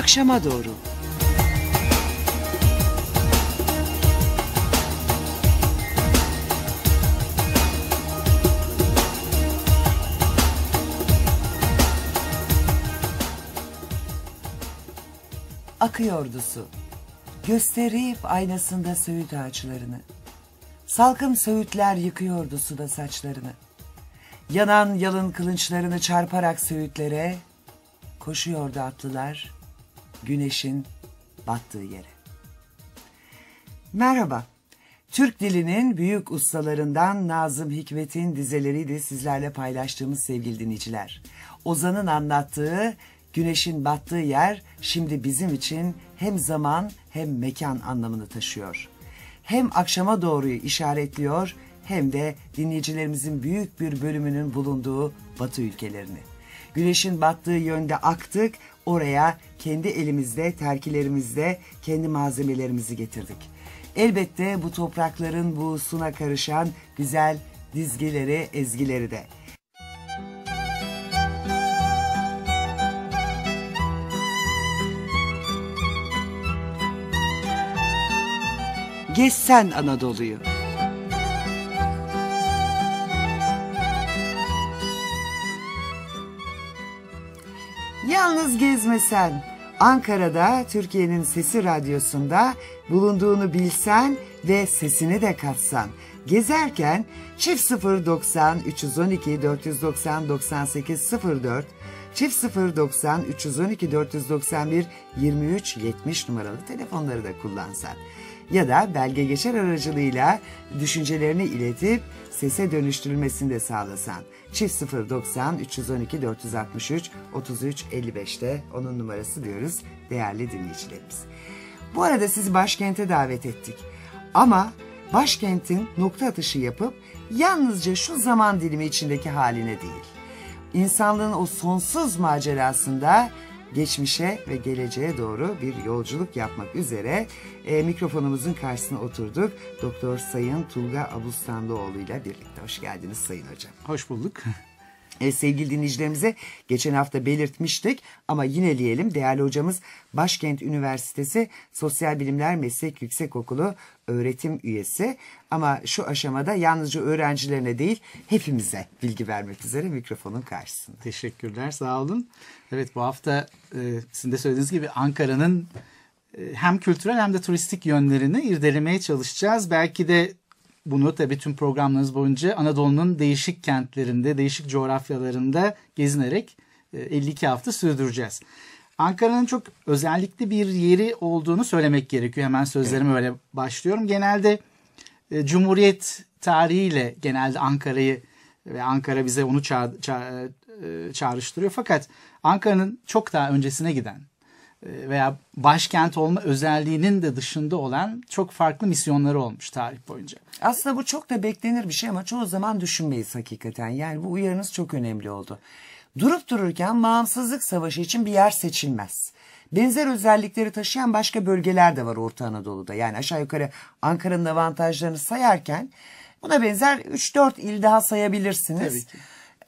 akşama doğru. Akıyordu su. Gösterip aynasında söğüt ağaçlarını. Salkım söğütler yıkıyordu suda saçlarını. Yanan yalın kılınçlarını çarparak söğütlere koşuyordu atlılar güneşin battığı yere. Merhaba, Türk dilinin büyük ustalarından Nazım Hikmet'in dizeleri de sizlerle paylaştığımız sevgili dinleyiciler. Ozan'ın anlattığı güneşin battığı yer şimdi bizim için hem zaman hem mekan anlamını taşıyor. Hem akşama doğruyu işaretliyor hem de dinleyicilerimizin büyük bir bölümünün bulunduğu batı ülkelerini. Güneşin battığı yönde aktık oraya kendi elimizde, terkilerimizde kendi malzemelerimizi getirdik. Elbette bu toprakların bu suna karışan güzel dizgileri, ezgileri de. Geçsen Anadolu'yu. Yalnız gezmesen, Ankara'da Türkiye'nin Sesi Radyosu'nda bulunduğunu bilsen ve sesini de katsan. Gezerken çift 090 312 490 98 04 çift 090 312 491 23 70 numaralı telefonları da kullansan ya da belge geçer aracılığıyla düşüncelerini iletip sese dönüştürülmesini de sağlasan. Çift 090 312 463 33 55'te onun numarası diyoruz değerli dinleyicilerimiz. Bu arada sizi başkente davet ettik. Ama başkentin nokta atışı yapıp yalnızca şu zaman dilimi içindeki haline değil. İnsanlığın o sonsuz macerasında geçmişe ve geleceğe doğru bir yolculuk yapmak üzere e, mikrofonumuzun karşısına oturduk. Doktor Sayın Tulga Abustanlıoğlu ile birlikte. Hoş geldiniz Sayın Hocam. Hoş bulduk e, sevgili dinleyicilerimize geçen hafta belirtmiştik ama yineleyelim değerli hocamız Başkent Üniversitesi Sosyal Bilimler Meslek Yüksekokulu öğretim üyesi ama şu aşamada yalnızca öğrencilerine değil hepimize bilgi vermek üzere mikrofonun karşısında. Teşekkürler sağ olun. Evet bu hafta e, sizin de söylediğiniz gibi Ankara'nın e, hem kültürel hem de turistik yönlerini irdelemeye çalışacağız. Belki de bunu tabi tüm programlarınız boyunca Anadolu'nun değişik kentlerinde, değişik coğrafyalarında gezinerek 52 e, hafta sürdüreceğiz. Ankara'nın çok özellikli bir yeri olduğunu söylemek gerekiyor. Hemen sözlerimi öyle başlıyorum. Genelde e, Cumhuriyet tarihiyle genelde Ankara'yı ve Ankara bize onu çağ, çağ, e, çağrıştırıyor. Fakat Ankara'nın çok daha öncesine giden veya başkent olma özelliğinin de dışında olan çok farklı misyonları olmuş tarih boyunca. Aslında bu çok da beklenir bir şey ama çoğu zaman düşünmeyiz hakikaten. Yani bu uyarınız çok önemli oldu. Durup dururken bağımsızlık savaşı için bir yer seçilmez. Benzer özellikleri taşıyan başka bölgeler de var Orta Anadolu'da. Yani aşağı yukarı Ankara'nın avantajlarını sayarken buna benzer 3-4 il daha sayabilirsiniz. Tabii ki.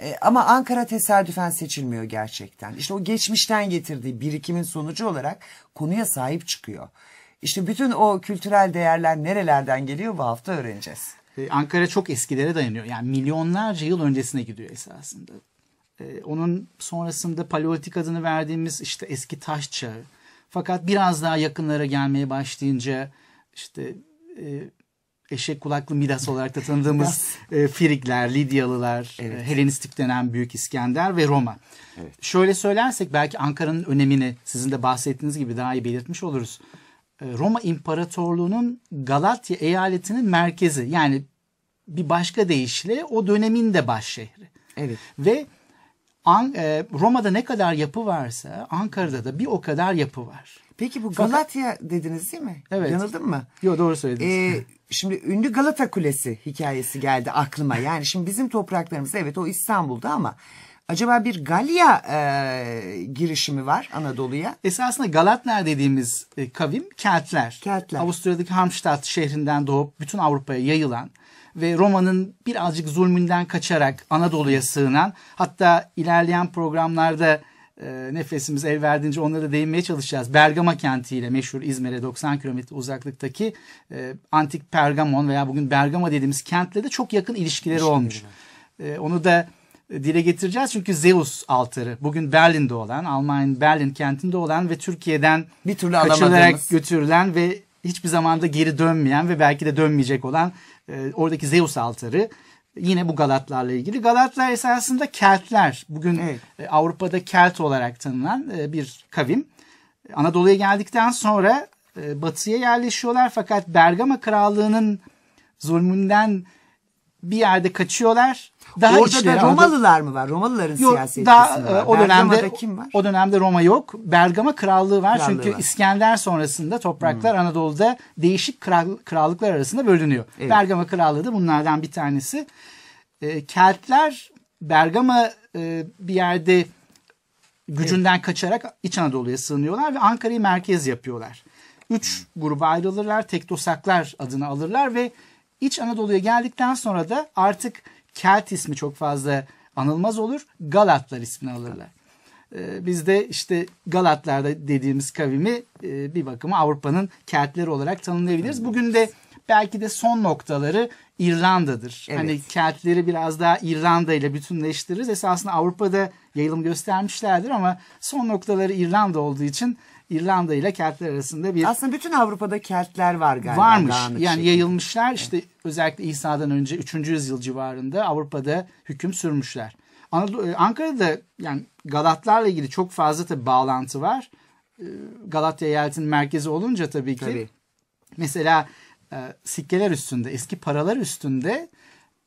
E, ama Ankara tesadüfen seçilmiyor gerçekten. İşte o geçmişten getirdiği birikimin sonucu olarak konuya sahip çıkıyor. İşte bütün o kültürel değerler nerelerden geliyor bu hafta öğreneceğiz. E, Ankara çok eskilere dayanıyor. Yani milyonlarca yıl öncesine gidiyor esasında. Ee, onun sonrasında paleolitik adını verdiğimiz işte eski taş çağı. Fakat biraz daha yakınlara gelmeye başlayınca işte e, eşek kulaklı Midas olarak da tanıdığımız e, Firikler, Lidyalılar, e, evet. e, Helenistik denen Büyük İskender ve Roma. Evet. Şöyle söylersek belki Ankara'nın önemini sizin de bahsettiğiniz gibi daha iyi belirtmiş oluruz. E, Roma İmparatorluğu'nun Galatya eyaletinin merkezi yani bir başka deyişle o dönemin de baş şehri. Evet. Ve An, e, Roma'da ne kadar yapı varsa Ankara'da da bir o kadar yapı var. Peki bu Galatya Fakat, dediniz değil mi? Evet. Yanıldım mı? Yok doğru söylediniz. Ee, şimdi ünlü Galata Kulesi hikayesi geldi aklıma. Yani şimdi bizim topraklarımız evet o İstanbul'da ama acaba bir Galya e, girişimi var Anadolu'ya? Esasında Galatlar dediğimiz e, kavim Keltler. Keltler. Avusturya'daki Hamstadt şehrinden doğup bütün Avrupa'ya yayılan ve Roma'nın birazcık zulmünden kaçarak Anadolu'ya sığınan hatta ilerleyen programlarda ee, nefesimiz el verdiğince onlara da değinmeye çalışacağız. Bergama kentiyle meşhur İzmir'e 90 kilometre uzaklıktaki e, antik Pergamon veya bugün Bergama dediğimiz kentle de çok yakın ilişkileri İlişkiler. olmuş. E, onu da dile getireceğiz. Çünkü Zeus altarı bugün Berlin'de olan, Almanya'nın Berlin kentinde olan ve Türkiye'den bir türlü kaçırılarak götürülen ve hiçbir zamanda geri dönmeyen ve belki de dönmeyecek olan e, oradaki Zeus altarı Yine bu Galatlarla ilgili. Galatlar esasında Keltler. Bugün evet. E, Avrupa'da Kelt olarak tanınan e, bir kavim. Anadolu'ya geldikten sonra e, batıya yerleşiyorlar fakat Bergama Krallığı'nın zulmünden bir yerde kaçıyorlar. Daha Orada da Romalılar mı var? Romalıların yok, siyasi daha, etkisi var. O dönemde, kim var? O dönemde Roma yok. Bergama krallığı var. Krallığı Çünkü var. İskender sonrasında topraklar hmm. Anadolu'da değişik krallıklar arasında bölünüyor. Evet. Bergama krallığı da bunlardan bir tanesi. E, Keltler Bergama e, bir yerde gücünden evet. kaçarak İç Anadolu'ya sığınıyorlar ve Ankara'yı merkez yapıyorlar. Üç hmm. gruba ayrılırlar. Tektosaklar adını alırlar ve İç Anadolu'ya geldikten sonra da artık Kelt ismi çok fazla anılmaz olur. Galatlar ismini alırlar. Ee, biz de işte Galatlarda dediğimiz kavimi e, bir bakıma Avrupa'nın Keltleri olarak tanımlayabiliriz. Bugün de belki de son noktaları İrlanda'dır. Hani evet. Hani Keltleri biraz daha İrlanda ile bütünleştiririz. Esasında Avrupa'da yayılım göstermişlerdir ama son noktaları İrlanda olduğu için İrlanda ile Keltler arasında bir... Aslında bütün Avrupa'da Keltler var galiba. Varmış. Yani şekilde. yayılmışlar. Evet. özellikle İsa'dan önce 3. yüzyıl civarında Avrupa'da hüküm sürmüşler. Anadolu, e, Ankara'da yani Galatlarla ilgili çok fazla tabii bağlantı var. E, Galatya eyaletinin merkezi olunca tabii ki. Tabii. Mesela e, sikkeler üstünde, eski paralar üstünde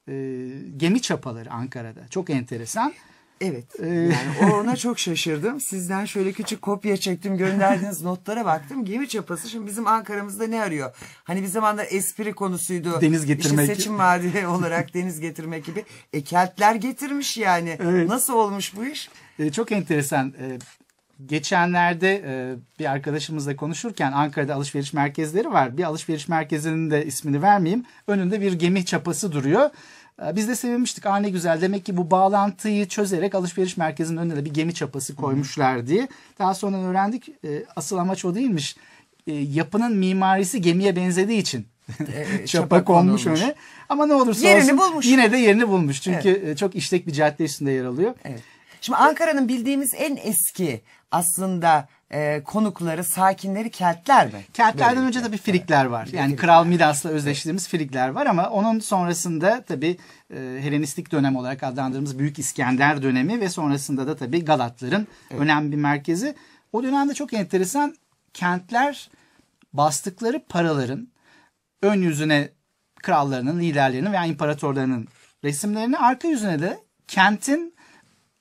e, gemi çapaları Ankara'da. Çok enteresan. Evet. Ee, yani ona çok şaşırdım. Sizden şöyle küçük kopya çektim. Gönderdiğiniz notlara baktım. Gemi çapası şimdi bizim Ankara'mızda ne arıyor? Hani bir zamanlar espri konusuydu. Deniz getirmek. İşte seçim vadisi olarak deniz getirmek gibi. E keltler getirmiş yani. Evet. Nasıl olmuş bu iş? Ee, çok enteresan. Ee, geçenlerde e, bir arkadaşımızla konuşurken Ankara'da alışveriş merkezleri var. Bir alışveriş merkezinin de ismini vermeyeyim. Önünde bir gemi çapası duruyor ee, biz de sevinmiştik. Aa ne güzel. Demek ki bu bağlantıyı çözerek alışveriş merkezinin önüne de bir gemi çapası koymuşlar diye. Daha sonra öğrendik e, asıl amaç o değilmiş. E, yapının mimarisi gemiye benzediği için e, çapa, çapa konmuş, konulmuş. Ama ne olursa yerini olsun bulmuş. yine de yerini bulmuş. Çünkü evet. çok işlek bir cadde üstünde yer alıyor. Evet. Şimdi Ankara'nın bildiğimiz en eski aslında e, konukları, sakinleri Keltler mi? Keltlerden Böyle önce tabii Frikler var. Yani Kral Midas'la özdeştiğimiz Frikler var ama onun sonrasında tabii e, Helenistik dönem olarak adlandırdığımız Büyük İskender dönemi ve sonrasında da tabii Galatların evet. önemli bir merkezi. O dönemde çok enteresan kentler bastıkları paraların ön yüzüne krallarının, liderlerinin veya imparatorlarının resimlerini arka yüzüne de kentin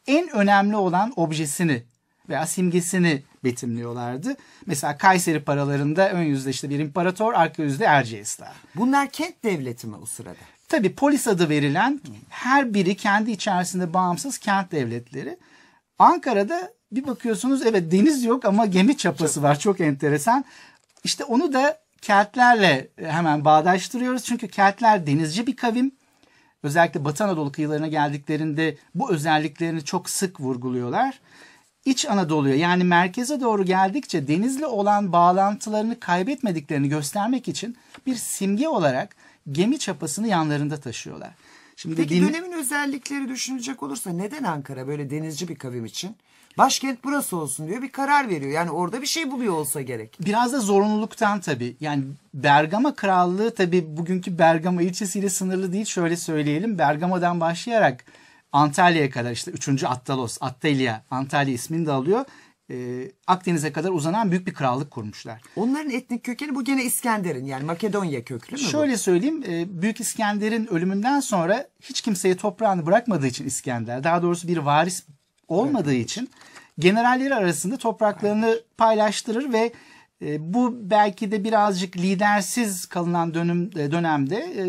en önemli olan objesini veya simgesini betimliyorlardı. Mesela Kayseri paralarında ön yüzde işte bir imparator, arka yüzde Erciyes'ler. Bunlar kent devleti mi o sırada? Tabii polis adı verilen her biri kendi içerisinde bağımsız kent devletleri. Ankara'da bir bakıyorsunuz evet deniz yok ama gemi çapası var çok enteresan. İşte onu da keltlerle e, hemen bağdaştırıyoruz. Çünkü keltler denizci bir kavim. Özellikle Batı Anadolu kıyılarına geldiklerinde bu özelliklerini çok sık vurguluyorlar. İç Anadolu'ya yani merkeze doğru geldikçe denizle olan bağlantılarını kaybetmediklerini göstermek için bir simge olarak gemi çapasını yanlarında taşıyorlar. Şimdi Peki din... dönemin özellikleri düşünecek olursa neden Ankara böyle denizci bir kavim için? Başkent burası olsun diyor bir karar veriyor. Yani orada bir şey buluyor olsa gerek. Biraz da zorunluluktan tabii. Yani Bergama Krallığı tabii bugünkü Bergama ilçesiyle sınırlı değil. Şöyle söyleyelim Bergama'dan başlayarak Antalya'ya kadar işte 3. Attalos, Attalia, Antalya ismini de alıyor. Ee, Akdeniz'e kadar uzanan büyük bir krallık kurmuşlar. Onların etnik kökeni bu gene İskender'in yani Makedonya köklü mü Şöyle bu? söyleyeyim e, Büyük İskender'in ölümünden sonra hiç kimseye toprağını bırakmadığı için İskender daha doğrusu bir varis olmadığı evet. için generalleri arasında topraklarını evet. paylaştırır ve e, bu belki de birazcık lidersiz kalınan dönüm, e, dönemde e,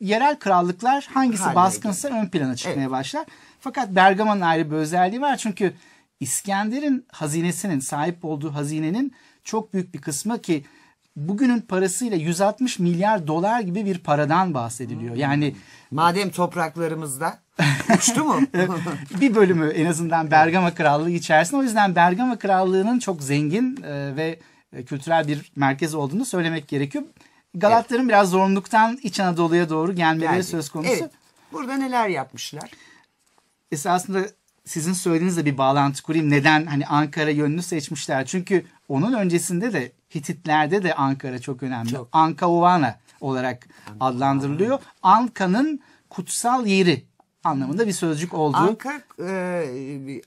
yerel krallıklar hangisi Haline baskınsa ön plana çıkmaya evet. başlar. Fakat Bergama'nın ayrı bir özelliği var. Çünkü İskender'in hazinesinin sahip olduğu hazinenin çok büyük bir kısmı ki bugünün parasıyla 160 milyar dolar gibi bir paradan bahsediliyor. Hmm. Yani madem topraklarımızda uçtu mu? bir bölümü en azından Bergama Krallığı içerisinde. O yüzden Bergama Krallığı'nın çok zengin e, ve e, kültürel bir merkez olduğunu söylemek gerekiyor. Galatların evet. biraz zorunluluktan İç Anadolu'ya doğru gelmeleri Geldi. söz konusu. Evet. Burada neler yapmışlar? Esasında sizin söylediğinizle bir bağlantı kurayım. Neden hani Ankara yönünü seçmişler? Çünkü onun öncesinde de Hititlerde de Ankara çok önemli. Çok. Ankaovana olarak Anka. adlandırılıyor. Anka'nın kutsal yeri anlamında bir sözcük olduğu. Anka e,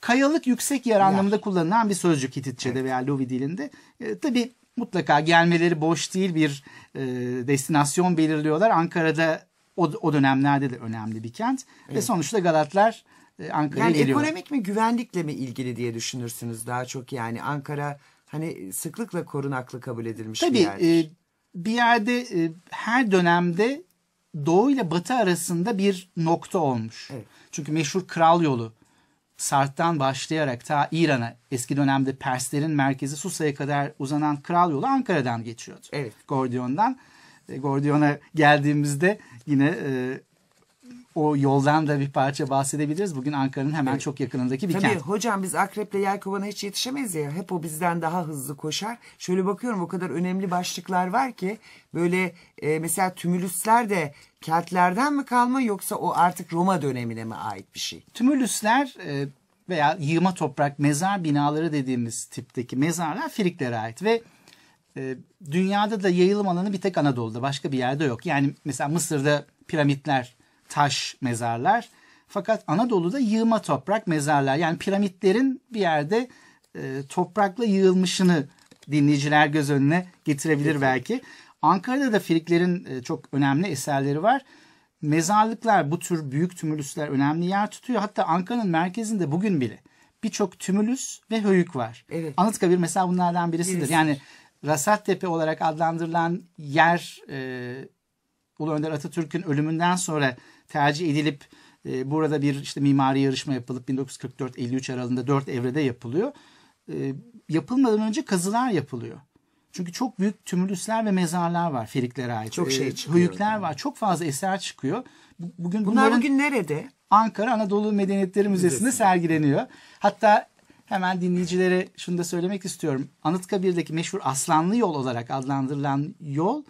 kayalık yüksek yer anlamında yer. kullanılan bir sözcük Hititçe'de evet. veya Luvi dilinde. E, tabii mutlaka gelmeleri boş değil bir e, destinasyon belirliyorlar. Ankara'da o, o dönemlerde de önemli bir kent evet. ve sonuçta Galatlar e, Ankara'ya yani geliyor. Ekonomik mi güvenlikle mi ilgili diye düşünürsünüz daha çok yani Ankara hani sıklıkla korunaklı kabul edilmiş Tabii, bir yer. Tabii bir yerde e, her dönemde doğu ile batı arasında bir nokta olmuş. Evet. Çünkü meşhur kral yolu Sart'tan başlayarak ta İran'a eski dönemde Perslerin merkezi Susa'ya kadar uzanan kral yolu Ankara'dan geçiyordu. Evet. Gordion'dan. E, Gordion'a geldiğimizde yine e, o yoldan da bir parça bahsedebiliriz. Bugün Ankara'nın hemen evet. çok yakınındaki bir Tabii, kent. Tabii hocam biz Akrep'le Yelkovan'a hiç yetişemeyiz ya. Hep o bizden daha hızlı koşar. Şöyle bakıyorum o kadar önemli başlıklar var ki böyle e, mesela tümülüsler de Keltlerden mi kalma yoksa o artık Roma dönemine mi ait bir şey? Tümülüsler e, veya yığma toprak mezar binaları dediğimiz tipteki mezarlar Filiklere ait ve e, dünyada da yayılım alanı bir tek Anadolu'da başka bir yerde yok. Yani mesela Mısır'da piramitler, taş mezarlar fakat Anadolu'da yığma toprak mezarlar yani piramitlerin bir yerde e, toprakla yığılmışını dinleyiciler göz önüne getirebilir belki. Ankara'da da Filiklerin e, çok önemli eserleri var. Mezarlıklar bu tür büyük tümülüsler önemli yer tutuyor. Hatta Ankara'nın merkezinde bugün bile birçok tümülüs ve höyük var. Evet. Anıtkabir mesela bunlardan birisidir. Birisi. Yani Tepe olarak adlandırılan yer e, Ulu Önder Atatürk'ün ölümünden sonra tercih edilip e, burada bir işte mimari yarışma yapılıp 1944-53 aralığında dört evrede yapılıyor. E, yapılmadan önce kazılar yapılıyor. Çünkü çok büyük tümülüsler ve mezarlar var Feriklere ait. Çok şey ee, çıkıyor. Höyükler var. Çok fazla eser çıkıyor. Bugün bunlar bugün nerede? Ankara Anadolu Medeniyetleri Müzesi'nde Müzesi. sergileniyor. Hatta hemen dinleyicilere şunu da söylemek istiyorum. Anıtkabir'deki meşhur Aslanlı Yol olarak adlandırılan yol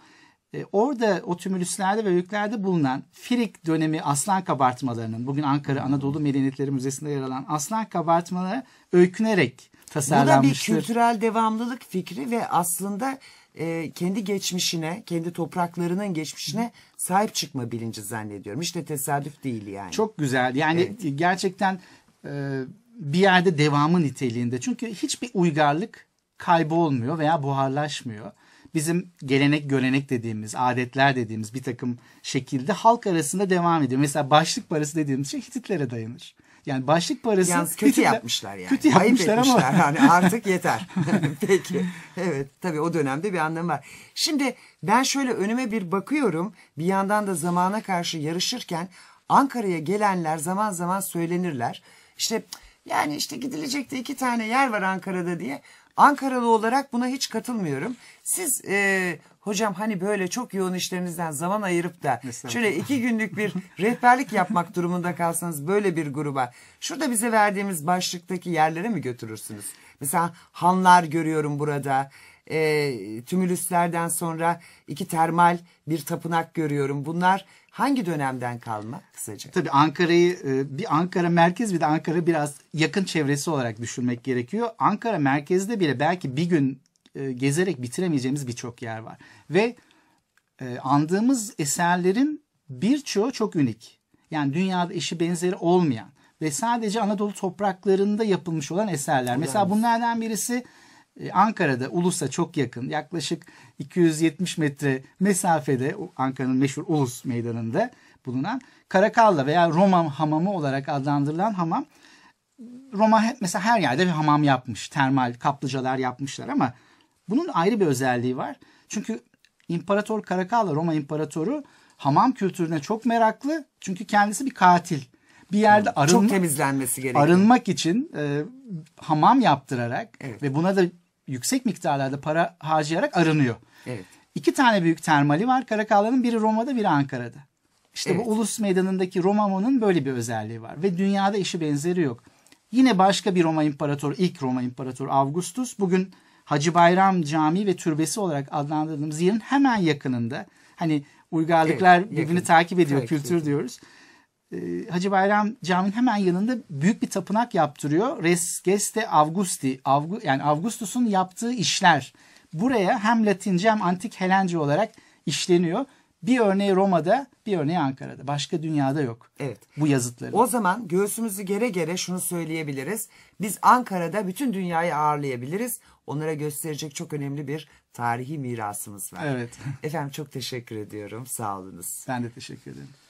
e, orada o tümülüslerde ve öykülerde bulunan Firik dönemi aslan kabartmalarının bugün Ankara Anadolu Medeniyetleri Müzesi'nde yer alan aslan kabartmaları öykünerek tasarlanmıştır. Bu da bir kültürel devamlılık fikri ve aslında e, kendi geçmişine, kendi topraklarının geçmişine sahip çıkma bilinci zannediyorum. İşte tesadüf değil yani. Çok güzel. Yani evet. gerçekten e, bir yerde devamı niteliğinde. Çünkü hiçbir uygarlık kaybolmuyor veya buharlaşmıyor bizim gelenek görenek dediğimiz, adetler dediğimiz bir takım şekilde halk arasında devam ediyor. Mesela başlık parası dediğimiz şey Hititlere dayanır. Yani başlık parası Yalnız kötü Hititler, yapmışlar yani. Kötü yapmışlar ama. yani artık yeter. Peki. Evet tabii o dönemde bir anlamı var. Şimdi ben şöyle önüme bir bakıyorum. Bir yandan da zamana karşı yarışırken Ankara'ya gelenler zaman zaman söylenirler. İşte yani işte gidilecek de iki tane yer var Ankara'da diye. Ankaralı olarak buna hiç katılmıyorum. Siz e, hocam hani böyle çok yoğun işlerinizden zaman ayırıp da şöyle iki günlük bir rehberlik yapmak durumunda kalsanız böyle bir gruba şurada bize verdiğimiz başlıktaki yerlere mi götürürsünüz? Mesela hanlar görüyorum burada. E, tümülüslerden sonra iki termal bir tapınak görüyorum. Bunlar Hangi dönemden kalma kısaca? Tabii Ankara'yı e, bir Ankara merkez bir de Ankara biraz yakın çevresi olarak düşünmek gerekiyor. Ankara merkezde bile belki bir gün e, gezerek bitiremeyeceğimiz birçok yer var. Ve e, andığımız eserlerin birçoğu çok unik. Yani dünyada eşi benzeri olmayan ve sadece Anadolu topraklarında yapılmış olan eserler. Mesela bunlardan birisi e, Ankara'da Ulus'a çok yakın yaklaşık 270 metre mesafede Ankara'nın meşhur Ulus meydanında bulunan Karakalla veya Roma hamamı olarak adlandırılan hamam Roma mesela her yerde bir hamam yapmış. Termal kaplıcalar yapmışlar ama bunun ayrı bir özelliği var. Çünkü İmparator Karakalla Roma İmparatoru hamam kültürüne çok meraklı. Çünkü kendisi bir katil. Bir yerde hmm. arınma, çok temizlenmesi gerekiyor. Arınmak için e, hamam yaptırarak evet. ve buna da yüksek miktarlarda para harcayarak arınıyor. Evet. İki tane büyük termali var. Karakalların biri Roma'da biri Ankara'da. İşte evet. bu ulus meydanındaki Roma'nın böyle bir özelliği var. Ve dünyada işi benzeri yok. Yine başka bir Roma imparatoru, ilk Roma imparatoru Augustus bugün Hacı Bayram Camii ve Türbesi olarak adlandırdığımız yerin hemen yakınında hani uygarlıklar evet, birbirini takip ediyor, takip kültür ediyor. diyoruz. Ee, Hacı Bayram Cami'nin hemen yanında büyük bir tapınak yaptırıyor. Res Geste Augusti, Avgu, yani Augustus'un yaptığı işler. Buraya hem Latince hem Antik Helence olarak işleniyor. Bir örneği Roma'da, bir örneği Ankara'da. Başka dünyada yok evet. bu yazıtları. O zaman göğsümüzü gere gere şunu söyleyebiliriz. Biz Ankara'da bütün dünyayı ağırlayabiliriz. Onlara gösterecek çok önemli bir tarihi mirasımız var. Evet. Efendim çok teşekkür ediyorum. Sağ olunuz. Ben de teşekkür ederim.